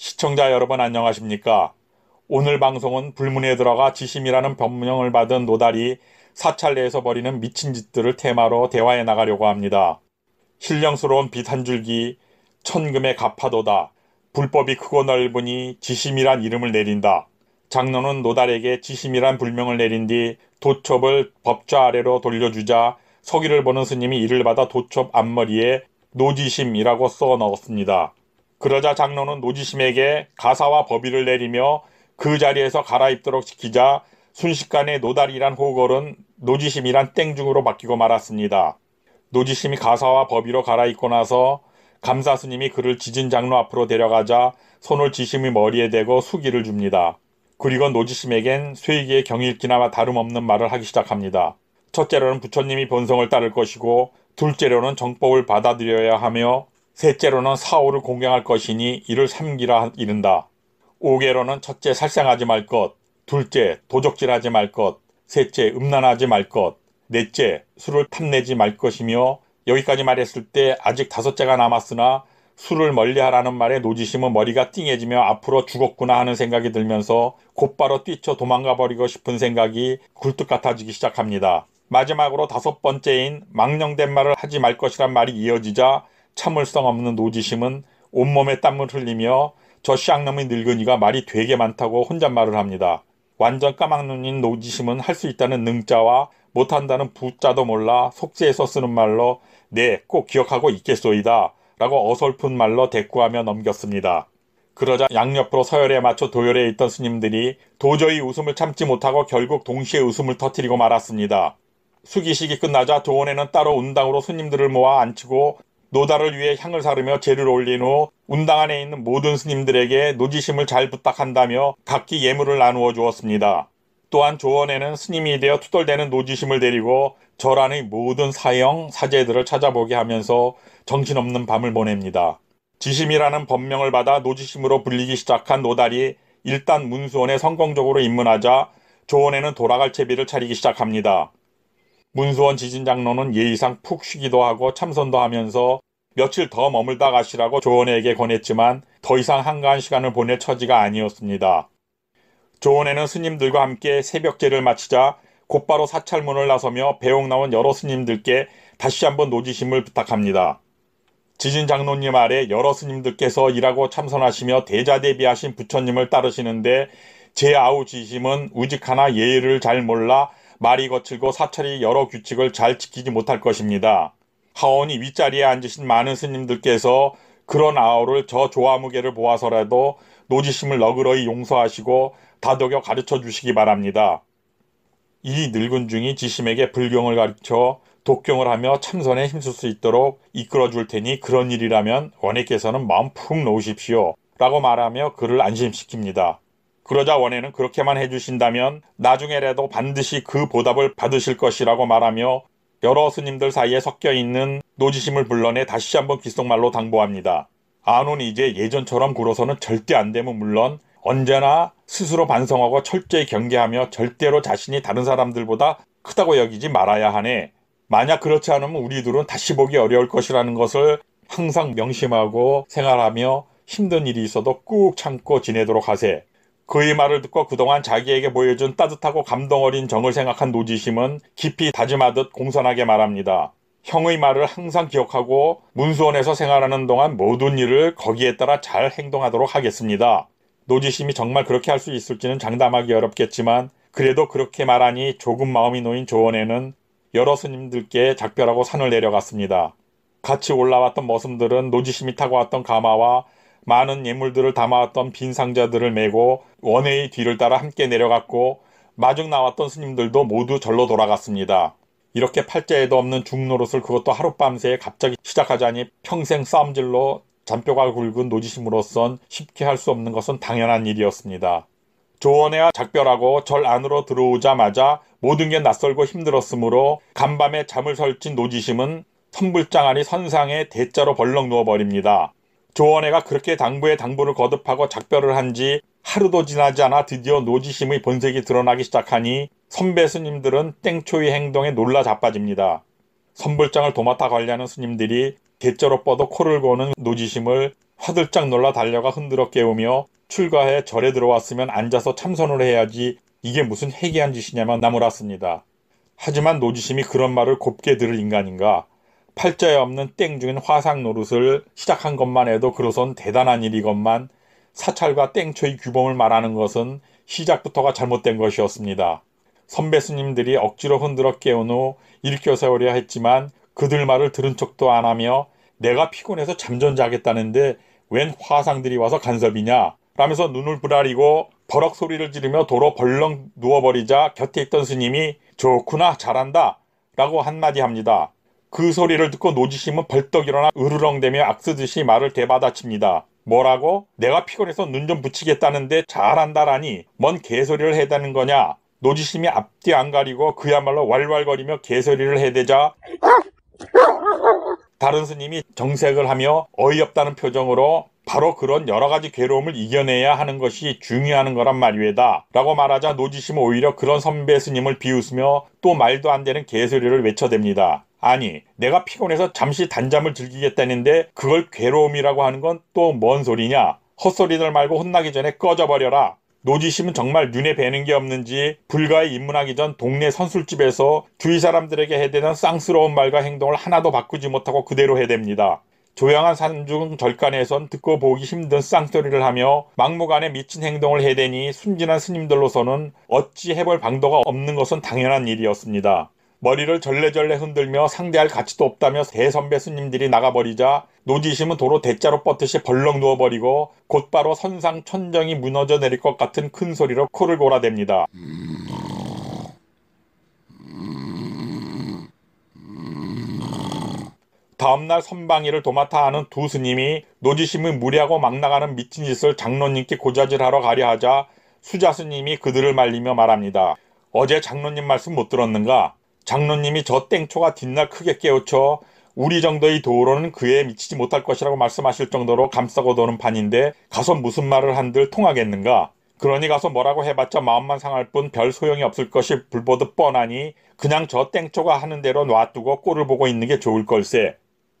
시청자 여러분 안녕하십니까? 오늘 방송은 불문에 들어가 지심이라는 변명을 받은 노달이 사찰내에서 벌이는 미친 짓들을 테마로 대화해 나가려고 합니다. 신령스러운 빛 한 줄기, 천금의 갚아도다 불법이 크고 넓으니 지심이란 이름을 내린다. 장로는 노달에게 지심이란 불명을 내린 뒤 도첩을 법좌 아래로 돌려주자 서기를 보는 스님이 이를 받아 도첩 앞머리에 노지심이라고 써 넣었습니다. 그러자 장로는 노지심에게 가사와 법의를 내리며 그 자리에서 갈아입도록 시키자 순식간에 노달이란 호걸은 노지심이란 땡중으로 바뀌고 말았습니다. 노지심이 가사와 법의로 갈아입고 나서 감사 스님이 그를 지진 장로 앞으로 데려가자 손을 지심이 머리에 대고 수기를 줍니다. 그리고 노지심에겐 쇠기의 경일기나마 다름없는 말을 하기 시작합니다. 첫째로는 부처님이 본성을 따를 것이고 둘째로는 정법을 받아들여야 하며 셋째로는 사울을 공경할 것이니 이를 삼기라 이른다. 오개로는 첫째 살생하지 말 것, 둘째 도적질하지 말 것, 셋째 음란하지 말 것, 넷째 술을 탐내지 말 것이며 여기까지 말했을 때 아직 다섯째가 남았으나 술을 멀리하라는 말에 노지심은 머리가 띵해지며 앞으로 죽었구나 하는 생각이 들면서 곧바로 뛰쳐 도망가 버리고 싶은 생각이 굴뚝 같아지기 시작합니다. 마지막으로 다섯 번째인 망령된 말을 하지 말 것이란 말이 이어지자 참을성 없는 노지심은 온몸에 땀을 흘리며 저 쌍놈의 늙은이가 말이 되게 많다고 혼잣말을 합니다. 완전 까막눈인 노지심은 할 수 있다는 능자와 못한다는 부자도 몰라 속지에서 쓰는 말로 네, 꼭 기억하고 있겠소이다 라고 어설픈 말로 대꾸하며 넘겼습니다. 그러자 양옆으로 서열에 맞춰 도열해 있던 스님들이 도저히 웃음을 참지 못하고 결국 동시에 웃음을 터뜨리고 말았습니다. 수기식이 끝나자 조원에는 따로 운당으로 스님들을 모아 앉히고 노다를 위해 향을 사르며 재를 올린 후 운당 안에 있는 모든 스님들에게 노지심을 잘 부탁한다며 각기 예물을 나누어 주었습니다. 또한 조원에는 스님이 되어 투덜대는 노지심을 데리고 절 안의 모든 사형, 사제들을 찾아보게 하면서 정신없는 밤을 보냅니다. 지심이라는 법명을 받아 노지심으로 불리기 시작한 노달이 일단 문수원에 성공적으로 입문하자 조원에는 돌아갈 채비를 차리기 시작합니다. 문수원 지진장로는 예의상 푹 쉬기도 하고 참선도 하면서 며칠 더 머물다 가시라고 조원에게 권했지만 더 이상 한가한 시간을 보낼 처지가 아니었습니다. 조원에는 스님들과 함께 새벽제를 마치자 곧바로 사찰문을 나서며 배웅 나온 여러 스님들께 다시 한번 노지심을 부탁합니다. 지진 장로님 아래 여러 스님들께서 일하고 참선하시며 대자대비하신 부처님을 따르시는데 제 아우 지심은 우직 하나 예의를 잘 몰라 말이 거칠고 사찰이 여러 규칙을 잘 지키지 못할 것입니다. 하원이 윗자리에 앉으신 많은 스님들께서 그런 아우를 저 조화무게를 보아서라도 노지심을 너그러이 용서하시고 다독여 가르쳐 주시기 바랍니다. 이 늙은 중이 지심에게 불경을 가르쳐 독경을 하며 참선에 힘쓸 수 있도록 이끌어 줄 테니 그런 일이라면 원해께서는 마음 푹 놓으십시오. 라고 말하며 그를 안심시킵니다. 그러자 원해는 그렇게만 해주신다면 나중에라도 반드시 그 보답을 받으실 것이라고 말하며 여러 스님들 사이에 섞여 있는 노지심을 불러내 다시 한번 귓속말로 당부합니다. 아는 이제 예전처럼 굴어서는 절대 안 되면 물론 언제나 스스로 반성하고 철저히 경계하며 절대로 자신이 다른 사람들보다 크다고 여기지 말아야 하네. 만약 그렇지 않으면 우리 들은 다시 보기 어려울 것이라는 것을 항상 명심하고 생활하며 힘든 일이 있어도 꾹 참고 지내도록 하세. 그의 말을 듣고 그동안 자기에게 보여준 따뜻하고 감동 어린 정을 생각한 노지심은 깊이 다짐하듯 공손하게 말합니다. 형의 말을 항상 기억하고 문수원에서 생활하는 동안 모든 일을 거기에 따라 잘 행동하도록 하겠습니다. 노지심이 정말 그렇게 할 수 있을지는 장담하기 어렵겠지만 그래도 그렇게 말하니 조금 마음이 놓인 조원에는 여러 스님들께 작별하고 산을 내려갔습니다. 같이 올라왔던 머슴들은 노지심이 타고 왔던 가마와 많은 예물들을 담아왔던 빈 상자들을 메고 원해의 뒤를 따라 함께 내려갔고 마중 나왔던 스님들도 모두 절로 돌아갔습니다. 이렇게 팔자에도 없는 중노릇을 그것도 하룻밤새 갑자기 시작하자니 평생 싸움질로 잔뼈가 굵은 노지심으로선 쉽게 할 수 없는 것은 당연한 일이었습니다. 조원회와 작별하고 절 안으로 들어오자마자 모든 게 낯설고 힘들었으므로 간밤에 잠을 설친 노지심은 선불장 안이 선상에 대자로 벌렁 누워버립니다. 조원회가 그렇게 당부에 당부를 거듭하고 작별을 한 지 하루도 지나지 않아 드디어 노지심의 본색이 드러나기 시작하니 선배 스님들은 땡초의 행동에 놀라 자빠집니다. 선불장을 도맡아 관리하는 스님들이 개쩌로 뻗어 코를 고는 노지심을 화들짝 놀라 달려가 흔들어 깨우며 출가해 절에 들어왔으면 앉아서 참선을 해야지 이게 무슨 해괴한 짓이냐며 나무랐습니다. 하지만 노지심이 그런 말을 곱게 들을 인간인가 팔자에 없는 땡중인 화상 노릇을 시작한 것만 해도 그로선 대단한 일이건만 사찰과 땡초의 규범을 말하는 것은 시작부터가 잘못된 것이었습니다. 선배 스님들이 억지로 흔들어 깨운 후 일켜 세우려 했지만 그들 말을 들은 척도 안 하며 내가 피곤해서 잠전 자겠다는데 웬 화상들이 와서 간섭이냐 라면서 눈을 부라리고 버럭 소리를 지르며 도로 벌렁 누워버리자 곁에 있던 스님이 좋구나 잘한다 라고 한마디 합니다. 그 소리를 듣고 노지심은 벌떡 일어나 으르렁대며 악쓰듯이 말을 대받아칩니다. 뭐라고? 내가 피곤해서 눈 좀 붙이겠다는데 잘한다라니 뭔 개소리를 해다는 거냐? 노지심이 앞뒤 안 가리고 그야말로 왈왈거리며 개소리를 해대자 다른 스님이 정색을 하며 어이없다는 표정으로 바로 그런 여러 가지 괴로움을 이겨내야 하는 것이 중요한 거란 말이다 라고 말하자 노지심은 오히려 그런 선배 스님을 비웃으며 또 말도 안 되는 개소리를 외쳐댑니다. 아니 내가 피곤해서 잠시 단잠을 즐기겠다는데 그걸 괴로움이라고 하는 건 또 뭔 소리냐 헛소리들 말고 혼나기 전에 꺼져버려라 노지심은 정말 눈에 뵈는 게 없는지 불가에 입문하기 전 동네 선술집에서 주위 사람들에게 해대는 쌍스러운 말과 행동을 하나도 바꾸지 못하고 그대로 해댑니다. 조용한 산중 절간에선 듣고 보기 힘든 쌍소리를 하며 막무가내 미친 행동을 해대니 순진한 스님들로서는 어찌 해볼 방도가 없는 것은 당연한 일이었습니다. 머리를 절레절레 흔들며 상대할 가치도 없다며 세선배 스님들이 나가버리자 노지심은 도로 대자로 뻗듯이 벌렁 누워버리고 곧바로 선상 천정이 무너져 내릴 것 같은 큰 소리로 코를 골아댑니다. 다음날 선방이를 도맡아 하는 두 스님이 노지심을 무리하고 막 나가는 미친 짓을 장로님께 고자질하러 가려 하자 수자 스님이 그들을 말리며 말합니다. 어제 장로님 말씀 못 들었는가? 장로님이 저 땡초가 뒷날 크게 깨우쳐 우리 정도의 도로는 그에 미치지 못할 것이라고 말씀하실 정도로 감싸고 도는 판인데 가서 무슨 말을 한들 통하겠는가? 그러니 가서 뭐라고 해봤자 마음만 상할 뿐 별 소용이 없을 것이 불보듯 뻔하니 그냥 저 땡초가 하는 대로 놔두고 꼴을 보고 있는 게 좋을 걸세.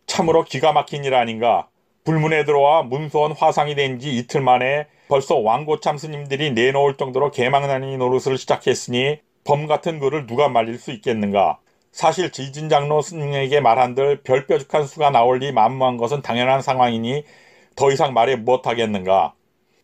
참으로 기가 막힌 일 아닌가. 불문에 들어와 문소원 화상이 된 지 이틀 만에 벌써 왕고참 스님들이 내놓을 정도로 개망나니 노릇을 시작했으니 검 같은 그를 누가 말릴 수 있겠는가. 사실 지진 장로 스님에게 말한들 별 뾰족한 수가 나올 리 만무한 것은 당연한 상황이니 더 이상 말해 무엇하겠는가.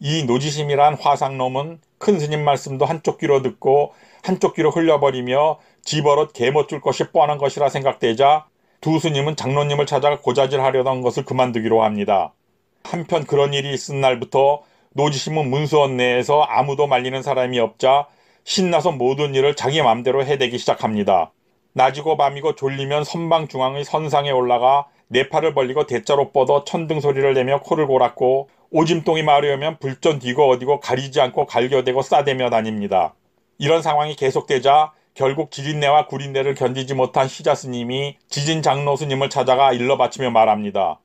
이 노지심이란 화상놈은 큰 스님 말씀도 한쪽 귀로 듣고 한쪽 귀로 흘려버리며 집어릇 개멋줄 것이 뻔한 것이라 생각되자 두 스님은 장로님을 찾아 고자질하려던 것을 그만두기로 합니다. 한편 그런 일이 있은 날부터 노지심은 문수원 내에서 아무도 말리는 사람이 없자 신나서 모든 일을 자기 마음대로 해대기 시작합니다. 낮이고 밤이고 졸리면 선방 중앙의 선상에 올라가 네 팔을 벌리고 대자로 뻗어 천둥 소리를 내며 코를 골았고 오짐똥이 마르려면 불전 뒤고 어디고 가리지 않고 갈겨대고 싸대며 다닙니다. 이런 상황이 계속되자 결국 지린내와 구린내를 견디지 못한 시자 스님이 지진 장로 스님을 찾아가 일러 바치며 말합니다.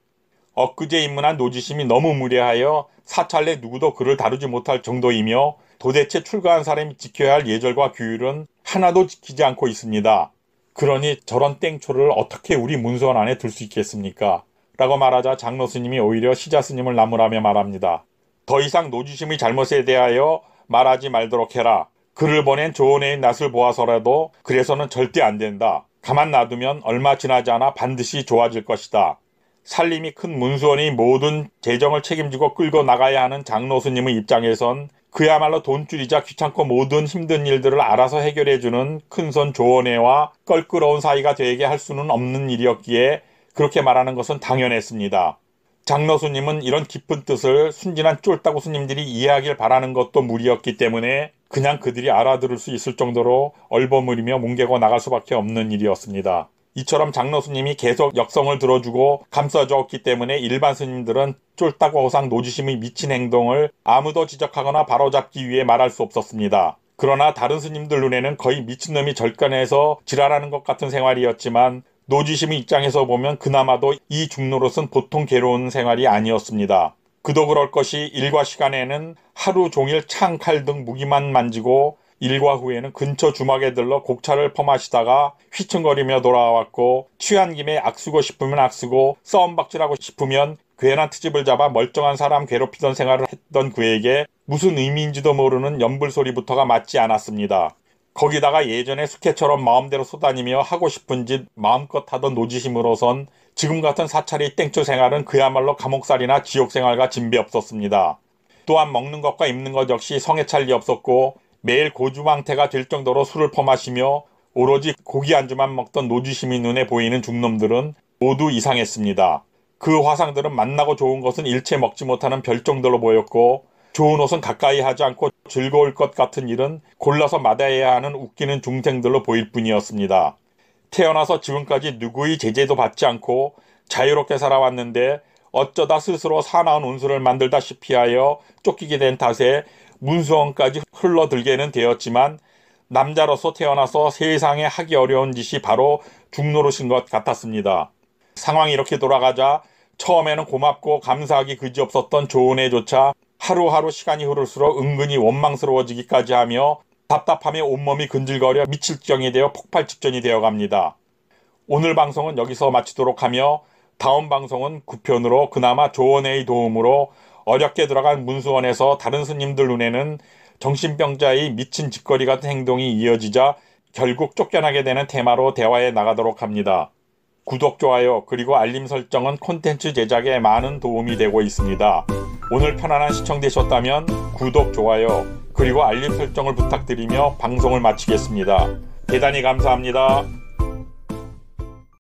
엊그제 입문한 노지심이 너무 무례하여 사찰내 누구도 그를 다루지 못할 정도이며 도대체 출가한 사람이 지켜야 할 예절과 규율은 하나도 지키지 않고 있습니다. 그러니 저런 땡초를 어떻게 우리 문서원 안에 둘 수 있겠습니까? 라고 말하자 장로 스님이 오히려 시자 스님을 나무라며 말합니다. 더 이상 노지심의 잘못에 대하여 말하지 말도록 해라. 그를 보낸 조언의 낯을 보아서라도 그래서는 절대 안 된다. 가만 놔두면 얼마 지나지 않아 반드시 좋아질 것이다. 살림이 큰 문수원이 모든 재정을 책임지고 끌고 나가야 하는 장로 스님의 입장에선 그야말로 돈줄이자 귀찮고 모든 힘든 일들을 알아서 해결해주는 큰손 조언회와 껄끄러운 사이가 되게 할 수는 없는 일이었기에 그렇게 말하는 것은 당연했습니다. 장로 수님은 이런 깊은 뜻을 순진한 쫄따구 스님들이 이해하길 바라는 것도 무리였기 때문에 그냥 그들이 알아들을 수 있을 정도로 얼버무리며 뭉개고 나갈 수밖에 없는 일이었습니다. 이처럼 장로 스님이 계속 역성을 들어주고 감싸줬기 때문에 일반 스님들은 쫄딱과 허상 노지심의 미친 행동을 아무도 지적하거나 바로잡기 위해 말할 수 없었습니다. 그러나 다른 스님들 눈에는 거의 미친놈이 절간해서 지랄하는 것 같은 생활이었지만 노지심의 입장에서 보면 그나마도 이중노로선 보통 괴로운 생활이 아니었습니다. 그도 그럴 것이 일과 시간에는 하루 종일 창, 칼 등 무기만 만지고 일과 후에는 근처 주막에 들러 곡차를 퍼마시다가 휘청거리며 돌아왔고 취한 김에 악수고 싶으면 악수고 싸박질하고 싶으면 괴나 트집을 잡아 멀쩡한 사람 괴롭히던 생활을 했던 그에게 무슨 의미인지도 모르는 연불 소리부터가 맞지 않았습니다. 거기다가 예전에 숙회처럼 마음대로 쏟아니며 하고 싶은 짓 마음껏 하던 노지심으로선 지금 같은 사찰이 땡초 생활은 그야말로 감옥살이나 지옥 생활과 진비 없었습니다. 또한 먹는 것과 입는 것 역시 성의 찰리 없었고 매일 고주망태가 될 정도로 술을 퍼마시며 오로지 고기 안주만 먹던 노지시민 눈에 보이는 중놈들은 모두 이상했습니다. 그 화상들은 만나고 좋은 것은 일체 먹지 못하는 별정도로 보였고 좋은 옷은 가까이 하지 않고 즐거울 것 같은 일은 골라서 마다해야 하는 웃기는 중생들로 보일 뿐이었습니다. 태어나서 지금까지 누구의 제재도 받지 않고 자유롭게 살아왔는데 어쩌다 스스로 사나운 운수를 만들다시피 하여 쫓기게 된 탓에 문수원까지 흘러들게는 되었지만 남자로서 태어나서 세상에 하기 어려운 짓이 바로 중노릇인 것 같았습니다. 상황이 이렇게 돌아가자 처음에는 고맙고 감사하기 그지없었던 조은혜조차 하루하루 시간이 흐를수록 은근히 원망스러워지기까지 하며 답답함에 온몸이 근질거려 미칠 지경이 되어 폭발 직전이 되어 갑니다. 오늘 방송은 여기서 마치도록 하며 다음 방송은 9편으로 그나마 조언의 도움으로 어렵게 들어간 문수원에서 다른 스님들 눈에는 정신병자의 미친 짓거리 같은 행동이 이어지자 결국 쫓겨나게 되는 테마로 대화에 나가도록 합니다. 구독, 좋아요, 그리고 알림 설정은 콘텐츠 제작에 많은 도움이 되고 있습니다. 오늘 편안한 시청되셨다면 구독, 좋아요, 그리고 알림 설정을 부탁드리며 방송을 마치겠습니다. 대단히 감사합니다.